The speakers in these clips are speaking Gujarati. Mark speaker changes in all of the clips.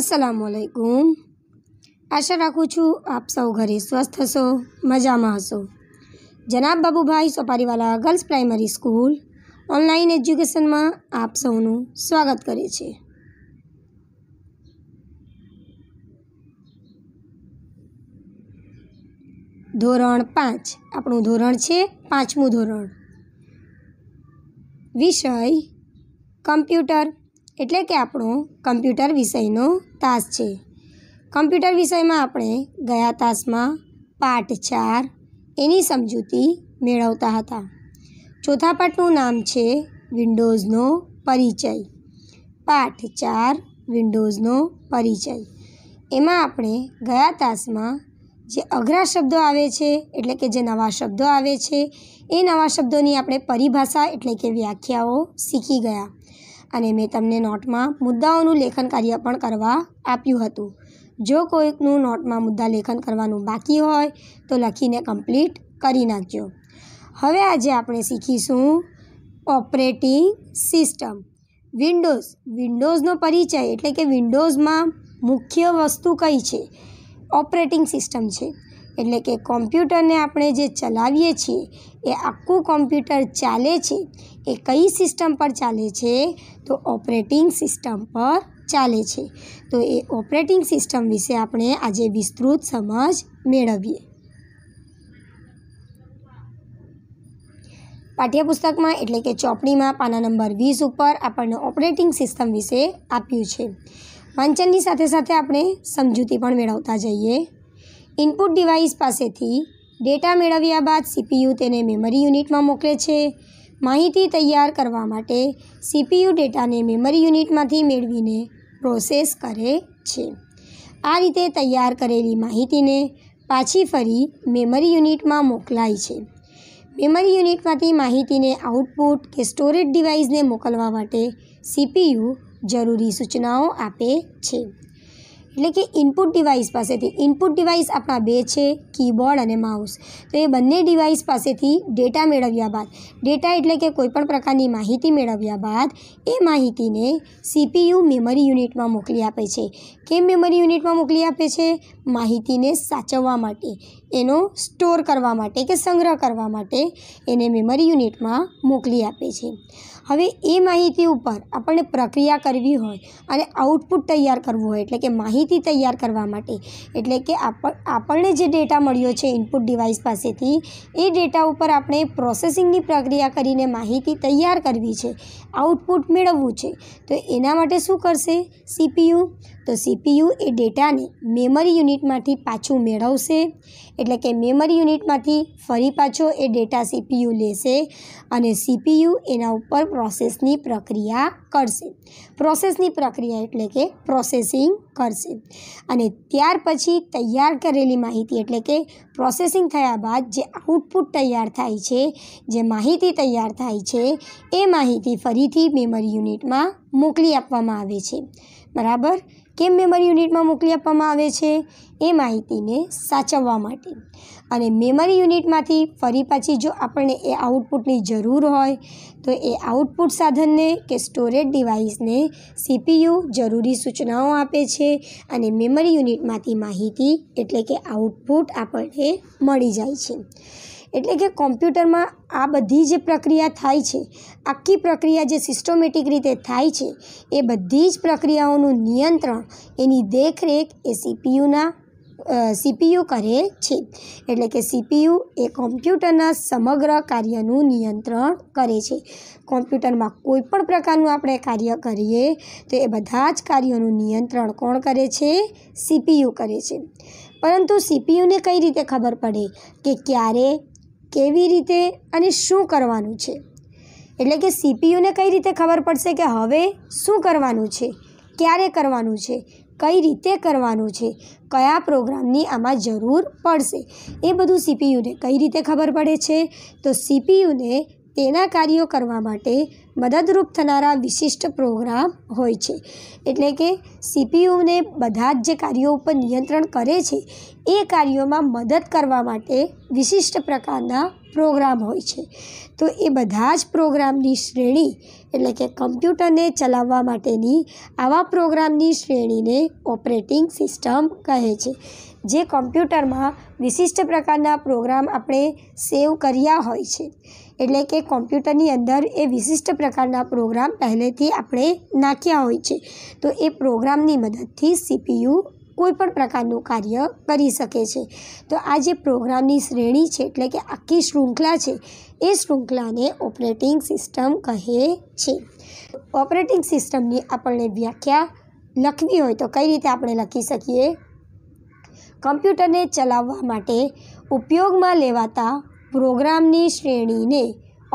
Speaker 1: અસલામ આલાઇકુમ આશા રાખું છું આપ સૌ ઘરે સ્વસ્થ હશો મજામાં હશો જનાબ Babubhai Soparivala girls primary school online એજ્યુકેશનમાં આપ સૌનું સ્વાગત કરે છે ધોરણ પાંચ આપણું ધોરણ છે પાંચમું ધોરણ વિષય કમ્પ્યુટર એટલે કે આપણો કમ્પ્યુટર વિષયનો તાસ છે કમ્પ્યુટર વિષયમાં આપણે ગયા તાસમાં પાઠ ચાર એની સમજૂતી મેળવતા હતા ચોથા પાઠનું નામ છે વિન્ડોઝનો પરિચય પાઠ ચાર વિન્ડોઝનો પરિચય એમાં આપણે ગયા તાસમાં જે અઘરા શબ્દો આવે છે એટલે કે જે નવા શબ્દો આવે છે એ નવા શબ્દોની આપણે પરિભાષા એટલે કે વ્યાખ્યાઓ શીખી ગયા અને મેં તમને નોટમાં મુદ્દાઓનું લેખન કાર્ય પણ કરવા આપ્યું હતું જો કોઈકનું નોટમાં મુદ્દા લેખન કરવાનું બાકી હોય તો લખીને કમ્પ્લીટ કરી નાખજો હવે આજે આપણે શીખીશું ઓપરેટિંગ સિસ્ટમ વિન્ડોઝ વિન્ડોઝનો પરિચય એટલે કે વિન્ડોઝમાં મુખ્ય વસ્તુ કઈ છે ઓપરેટિંગ સિસ્ટમ છે એટલે કે કોમ્પ્યુટરને આપણે જે ચલાવીએ છીએ એ આખું કોમ્પ્યુટર ચાલે છે એ કઈ સિસ્ટમ પર ચાલે છે તો ઓપરેટિંગ સિસ્ટમ પર ચાલે છે તો એ ઓપરેટિંગ સિસ્ટમ વિશે આપણે આજે વિસ્તૃત સમજ મેળવીએ પાઠ્યપુસ્તકમાં એટલે કે ચોપડીમાં પાના નંબર વીસ ઉપર આપણને ઓપરેટિંગ સિસ્ટમ વિશે આપ્યું છે વાંચનની સાથે સાથે આપણે સમજૂતી પણ મેળવતા જઈએ ઇનપુટ ડિવાઇસ પાસેથી ડેટા મેળવ્યા બાદ સીપીયુ તેને મેમરી યુનિટમાં મોકલે છે માહિતી તૈયાર કરવા માટે સીપીયુ ડેટાને મેમરી યુનિટમાંથી મેળવીને પ્રોસેસ કરે છે આ રીતે તૈયાર કરેલી માહિતીને પાછી ફરી મેમરી યુનિટમાં મોકલાય છે મેમરી યુનિટમાંથી માહિતીને આઉટપુટ કે સ્ટોરેજ ડિવાઇસને મોકલવા માટે સીપીયુ જરૂરી સૂચનાઓ આપે છે એટલે કે ઇનપુટ ડિવાઇસ પાસેથી ઇનપુટ ડિવાઇસ આપણા બે છે કીબોર્ડ અને માઉસ તો એ બંને ડિવાઇસ પાસેથી ડેટા મેળવ્યા બાદ ડેટા એટલે કે કોઈપણ પ્રકારની માહિતી મેળવ્યા બાદ એ માહિતીને સીપીયુ મેમરી યુનિટમાં મોકલી આપે છે કેમ મેમરી યુનિટમાં મોકલી આપે છે માહિતીને સાચવવા માટે એનો સ્ટોર કરવા માટે કે સંગ્રહ કરવા માટે એને મેમરી યુનિટમાં મોકલી આપે છે હવે એ માહિતી ઉપર આપણને પ્રક્રિયા કરવી હોય અને આઉટપુટ તૈયાર કરવું હોય એટલે કે માહિતી તૈયાર કરવા માટે એટલે કે આપણને જે ડેટા મળ્યો છે ઇનપુટ ડિવાઇસ પાસેથી એ ડેટા ઉપર આપણે પ્રોસેસિંગની પ્રક્રિયા કરીને માહિતી તૈયાર કરવી છે આઉટપુટ મેળવવું છે તો એના માટે શું કરશે સીપીયુ તો સીપીયુ એ ડેટાને મેમરી યુનિટમાંથી પાછું મેળવશે એટલે કે મેમરી યુનિટમાંથી ફરી પાછો એ ડેટા સીપીયુ લેશે અને સીપીયુ એના ઉપર પ્રોસેસની પ્રક્રિયા કરશે પ્રોસેસની પ્રક્રિયા એટલે કે પ્રોસેસિંગ કરશે અને ત્યાર પછી તૈયાર કરેલી માહિતી એટલે કે પ્રોસેસિંગ થયા બાદ જે આઉટપુટ તૈયાર થાય છે જે માહિતી તૈયાર થાય છે એ માહિતી ફરીથી મેમરી યુનિટમાં મોકલી આપવામાં આવે છે બરાબર કેમ મેમરી યુનિટમાં મોકલી આપવામાં આવે છે એ માહિતીને સાચવવા માટે અને મેમરી યુનિટમાંથી ફરી પાછી જો આપણને એ આઉટપુટની જરૂર હોય તો એ આઉટપુટ સાધનને કે સ્ટોરેજ ડિવાઇસને સીપીયુ જરૂરી સૂચનાઓ આપે છે અને મેમરી યુનિટમાંથી માહિતી એટલે કે આઉટપુટ આપણને મળી જાય છે એટલે કે કોમ્પ્યુટરમાં આ બધી જે પ્રક્રિયા થાય છે આખી પ્રક્રિયા જે સિસ્ટોમેટિક રીતે થાય છે એ બધી જ પ્રક્રિયાઓનું નિયંત્રણ એની દેખરેખ એ સીપીયુના સીપીયુ કરે છે એટલે કે સીપીયુ એ કોમ્પ્યુટરના સમગ્ર કાર્યનું નિયંત્રણ કરે છે કોમ્પ્યુટરમાં કોઈ પણ પ્રકારનું આપણે કાર્ય કરીએ તો એ બધા જ કાર્યોનું નિયંત્રણ કોણ કરે છે સીપીયુ કરે છે પરંતુ સીપીયુને કઈ રીતે ખબર પડે કે ક્યારે કેવી રીતે અને શું કરવાનું છે એટલે કે સીપીયુને કઈ રીતે ખબર પડશે કે હવે શું કરવાનું છે ક્યારે કરવાનું છે કઈ રીતે કરવાનું છે કયા પ્રોગ્રામની આમાં જરૂર પડશે એ બધું સીપીયુને કઈ રીતે ખબર પડે છે તો સીપીયુને તેના કાર્યો કરવા માટે મદદરૂપ થનારા વિશિષ્ટ પ્રોગ્રામ હોય છે એટલે કે સીપીયુને બધા જ જે કાર્યો ઉપર નિયંત્રણ કરે છે એ કાર્યોમાં મદદ કરવા માટે વિશિષ્ટ પ્રકારના પ્રોગ્રામ હોય છે તો એ બધા જ પ્રોગ્રામની શ્રેણી એટલે કે કમ્પ્યુટરને ચલાવવા માટેની આવા પ્રોગ્રામની શ્રેણીને ઓપરેટિંગ સિસ્ટમ કહે છે જે કોમ્પ્યુટરમાં વિશિષ્ટ પ્રકારના પ્રોગ્રામ આપણે સેવ કર્યા હોય છે એટલે કે કોમ્પ્યુટરની અંદર એ વિશિષ્ટ પ્રકારના પ્રોગ્રામ પહેલેથી આપણે નાખ્યા હોય છે તો એ પ્રોગ્રામની મદદથી સીપીયુ કોઈપણ પ્રકારનું કાર્ય કરી શકે છે તો આ જે પ્રોગ્રામની શ્રેણી છે એટલે કે આખી શૃંખલા છે એ શૃંખલાને ઓપરેટિંગ સિસ્ટમ કહે છે ઓપરેટિંગ સિસ્ટમની આપણને વ્યાખ્યા લખવી હોય તો કઈ રીતે આપણે લખી શકીએ કમ્પ્યુટરને ચલાવવા માટે ઉપયોગમાં લેવાતા પ્રોગ્રામની શ્રેણીને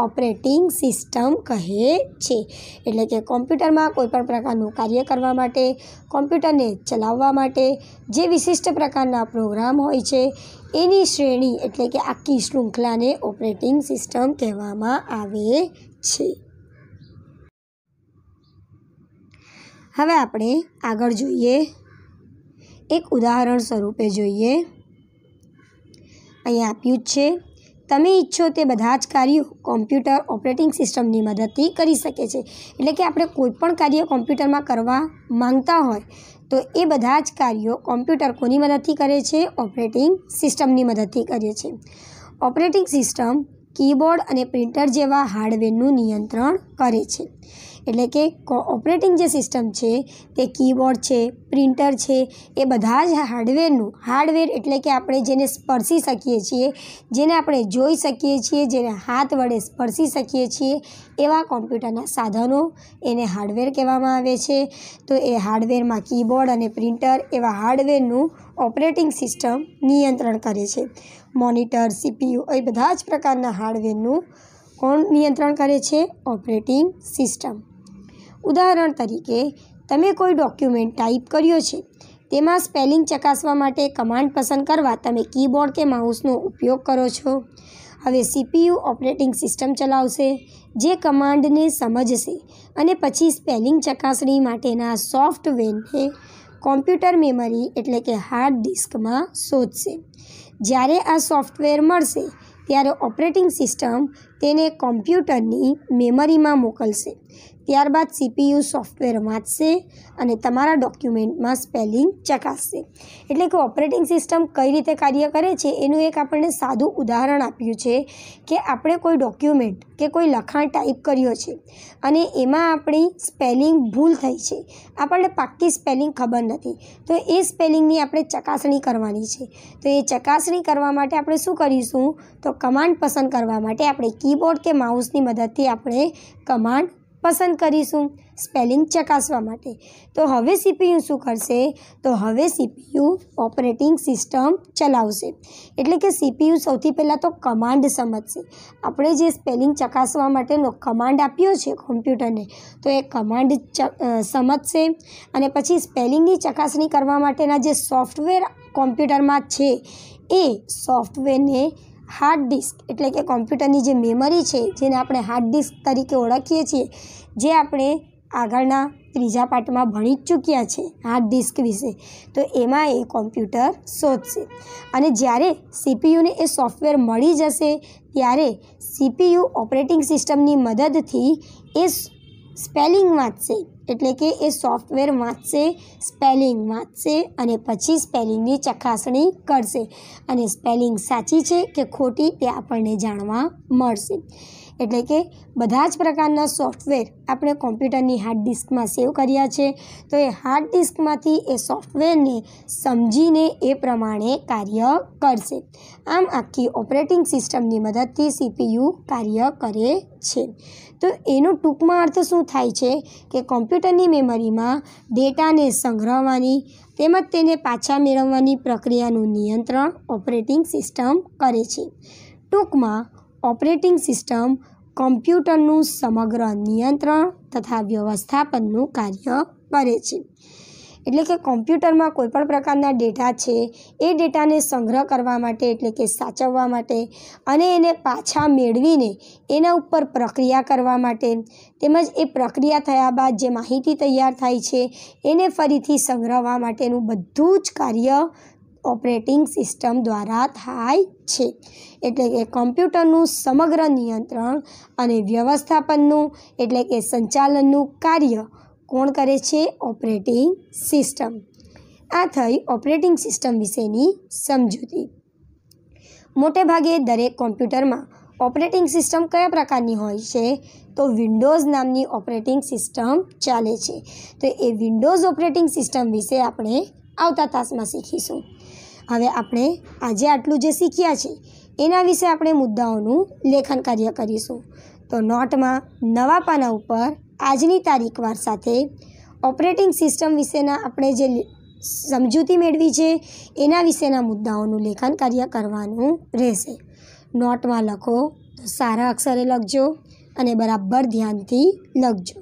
Speaker 1: ઓપરેટિંગ સિસ્ટમ કહે છે એટલે કે કોમ્પ્યુટરમાં કોઈપણ પ્રકારનું કાર્ય કરવા માટે કોમ્પ્યુટરને ચલાવવા માટે જે વિશિષ્ટ પ્રકારના પ્રોગ્રામ હોય છે એની શ્રેણી એટલે કે આખી શૃંખલાને ઓપરેટિંગ સિસ્ટમ કહેવામાં આવે છે હવે આપણે આગળ જોઈએ એક ઉદાહરણ સ્વરૂપે જોઈએ અહીંયા આપ્યું જ છે તમે ઈચ્છો તે બધા જ કાર્યો કોમ્પ્યુટર ઓપરેટિંગ સિસ્ટમની મદદથી કરી શકે છે એટલે કે આપણે કોઈપણ કાર્ય કોમ્પ્યુટરમાં કરવા માંગતા હોય તો એ બધા જ કાર્યો કોમ્પ્યુટર કોની મદદથી કરે છે ઓપરેટિંગ સિસ્ટમની મદદથી કરે છે ઓપરેટિંગ સિસ્ટમ કીબોર્ડ અને પ્રિન્ટર જેવા હાર્ડવેરનું નિયંત્રણ કરે છે એટલે કે ઓપરેટિંગ જે સિસ્ટમ છે તે કીબોર્ડ છે પ્રિન્ટર છે એ બધા જ હાર્ડવેરનું હાર્ડવેર એટલે કે આપણે જેને સ્પર્શી શકીએ છીએ જેને આપણે જોઈ શકીએ છીએ જેને હાથ વડે સ્પર્શી શકીએ છીએ એવા કોમ્પ્યુટરના સાધનો એને હાર્ડવેર કહેવામાં આવે છે તો એ હાર્ડવેરમાં કીબોર્ડ અને પ્રિન્ટર એવા હાર્ડવેરનું ઓપરેટિંગ સિસ્ટમ નિયંત્રણ કરે છે મોનિટર સીપીયુ એ બધા જ પ્રકારના હાર્ડવેરનું કોણ નિયંત્રણ કરે છે ઓપરેટિંગ સિસ્ટમ ઉદાહરણ તરીકે તમે કોઈ ડોક્યુમેન્ટ ટાઈપ કર્યો છે તેમાં સ્પેલિંગ ચકાસવા માટે કમાન્ડ પસંદ કરવા તમે કીબોર્ડ કે માઉસનો ઉપયોગ કરો છો હવે સીપીયુ ઓપરેટિંગ સિસ્ટમ ચલાવશે જે કમાન્ડને સમજશે અને પછી સ્પેલિંગ ચકાસણી માટેના સોફ્ટવેરને કોમ્પ્યુટર મેમરી એટલે કે હાર્ડ ડિસ્કમાં શોધશે જ્યારે આ સોફ્ટવેર મળશે ત્યારે ઓપરેટિંગ સિસ્ટમ તેને કોમ્પ્યુટરની મેમરીમાં મોકલશે ત્યારબાદ સીપીયુ સોફ્ટવેર વાંચશે અને તમારા ડોક્યુમેન્ટમાં સ્પેલિંગ ચકાસશે એટલે કે ઓપરેટિંગ સિસ્ટમ કઈ રીતે કાર્ય કરે છે એનું એક આપણને સાદું ઉદાહરણ આપ્યું છે કે આપણે કોઈ ડોક્યુમેન્ટ કે કોઈ લખાણ ટાઈપ કર્યો છે અને એમાં આપણી સ્પેલિંગ ભૂલ થઈ છે આપણને પાક્કી સ્પેલિંગ ખબર નથી તો એ સ્પેલિંગની આપણે ચકાસણી કરવાની છે તો એ ચકાસણી કરવા માટે આપણે શું કરીશું તો કમાન્ડ પસંદ કરવા માટે આપણે કીબોર્ડ કે માઉસની મદદથી આપણે કમાન્ડ પસંદ કરીશું સ્પેલિંગ ચકાસવા માટે તો હવે સીપીયુ શું કરશે તો હવે સીપીયુ ઓપરેટિંગ સિસ્ટમ ચલાવશે એટલે કે સીપીયુ સૌથી પહેલાં તો કમાન્ડ સમજશે આપણે જે સ્પેલિંગ ચકાસવા માટેનો કમાન્ડ આપ્યો છે કોમ્પ્યુટરને તો એ કમાન્ડ સમજશે અને પછી સ્પેલિંગની ચકાસણી કરવા માટેના જે સોફ્ટવેર કોમ્પ્યુટરમાં છે એ સોફ્ટવેરને હાર્ડ ડિસ્ક એટલે કે કોમ્પ્યુટરની જે મેમરી છે જેને આપણે હાર્ડ ડિસ્ક તરીકે ઓળખીએ છીએ જે આપણે આગળના ત્રીજા પાર્ટમાં ભણી જ ચૂક્યા છે હાર્ડ ડિસ્ક વિશે તો એમાં એ કોમ્પ્યુટર શોધશે અને જ્યારે સીપીયુને એ સોફ્ટવેર મળી જશે ત્યારે સીપીયુ ઓપરેટિંગ સિસ્ટમની મદદથી એ સ્પેલિંગ વાંચશે એટલે કે એ સોફ્ટવેર વાંચશે સ્પેલિંગ વાંચશે અને પછી સ્પેલિંગની ચકાસણી કરશે અને સ્પેલિંગ સાચી છે કે ખોટી તે આપણને જાણવા મળશે એટલે કે બધા જ પ્રકારના સોફ્ટવેર આપણે કોમ્પ્યુટરની હાર્ડ ડિસ્કમાં સેવ કર્યા છે તો એ હાર્ડ ડિસ્કમાંથી એ સોફ્ટવેરને સમજીને એ પ્રમાણે કાર્ય કરશે આમ આખી ઓપરેટિંગ સિસ્ટમની મદદથી સીપીયુ કાર્ય કરે છે તો એનો ટૂંકમાં અર્થ શું થાય છે કે કોમ્પ્યુટરની મેમરીમાં ડેટાને સંગ્રહવાની તેમજ તેને પાછા મેળવવાની પ્રક્રિયાનું નિયંત્રણ ઓપરેટિંગ સિસ્ટમ કરે છે ટૂંકમાં ઓપરેટિંગ સિસ્ટમ કોમ્પ્યુટરનું સમગ્ર નિયંત્રણ તથા વ્યવસ્થાપનનું કાર્ય કરે છે એટલે કે કોમ્પ્યુટરમાં કોઈપણ પ્રકારના ડેટા છે એ ડેટાને સંગ્રહ કરવા માટે એટલે કે સાચવવા માટે અને એને પાછા મેળવીને એના ઉપર પ્રક્રિયા કરવા માટે તેમજ એ પ્રક્રિયા થયા બાદ જે માહિતી તૈયાર થાય છે એને ફરીથી સંગ્રહવા માટેનું બધું જ કાર્ય ઓપરેટિંગ સિસ્ટમ દ્વારા થાય છે એટલે કે કોમ્પ્યુટરનું સમગ્ર નિયંત્રણ અને વ્યવસ્થાપનનું એટલે કે સંચાલનનું કાર્ય કોણ કરે છે ઓપરેટિંગ સિસ્ટમ આ થઈ ઓપરેટિંગ સિસ્ટમ વિશેની સમજૂતી મોટે ભાગે દરેક કોમ્પ્યુટરમાં ઓપરેટિંગ સિસ્ટમ કયા પ્રકારની હોય છે તો વિન્ડોઝ નામની ઓપરેટિંગ સિસ્ટમ ચાલે છે તો એ વિન્ડોઝ ઓપરેટિંગ સિસ્ટમ વિશે આપણે આવતા તાસમાં શીખીશું હવે આપણે આજે આટલું જે શીખ્યા છે એના વિશે આપણે મુદ્દાઓનું લેખન કાર્ય કરીશું તો નોટમાં નવા પાના ઉપર આજની તારીખવાર સાથે ઓપરેટિંગ સિસ્ટમ વિશેના આપણે જે સમજૂતી મેળવી છે એના વિશેના મુદ્દાઓનું લેખન કાર્ય કરવાનું રહેશે નોટમાં લખો તો સારા અક્ષરે લખજો અને બરાબર ધ્યાનથી લખજો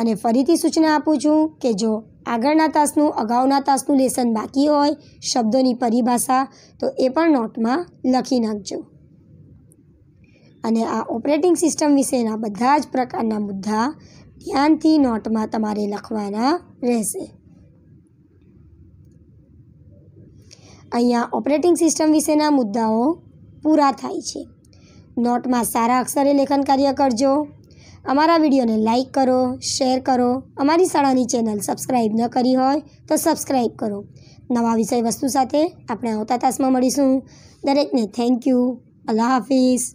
Speaker 1: અને ફરીથી સૂચના આપું છું કે જો આગળના તાસનું અગાઉના તાસનું લેસન બાકી હોય શબ્દોની પરિભાષા તો એ પણ નોટમાં લખી નાખજો અને આ ઓપરેટિંગ સિસ્ટમ વિશેના બધા જ પ્રકારના મુદ્દા ધ્યાનથી નોટમાં તમારે લખવાના રહેશે અહીંયા ઓપરેટિંગ સિસ્ટમ વિશેના મુદ્દાઓ પૂરા થાય છે નોટમાં સારા અક્ષરે લેખન કાર્ય કરજો અમારા વિડીયોને લાઇક કરો શેર કરો અમારી શાળાની ચેનલ સબસ્ક્રાઈબ ન કરી હોય તો સબસ્ક્રાઈબ કરો નવા વિષય વસ્તુ સાથે આપણે આવતા તાસમાં મળીશું દરેકને થેન્ક યુ અલ્લાહ હાફિઝ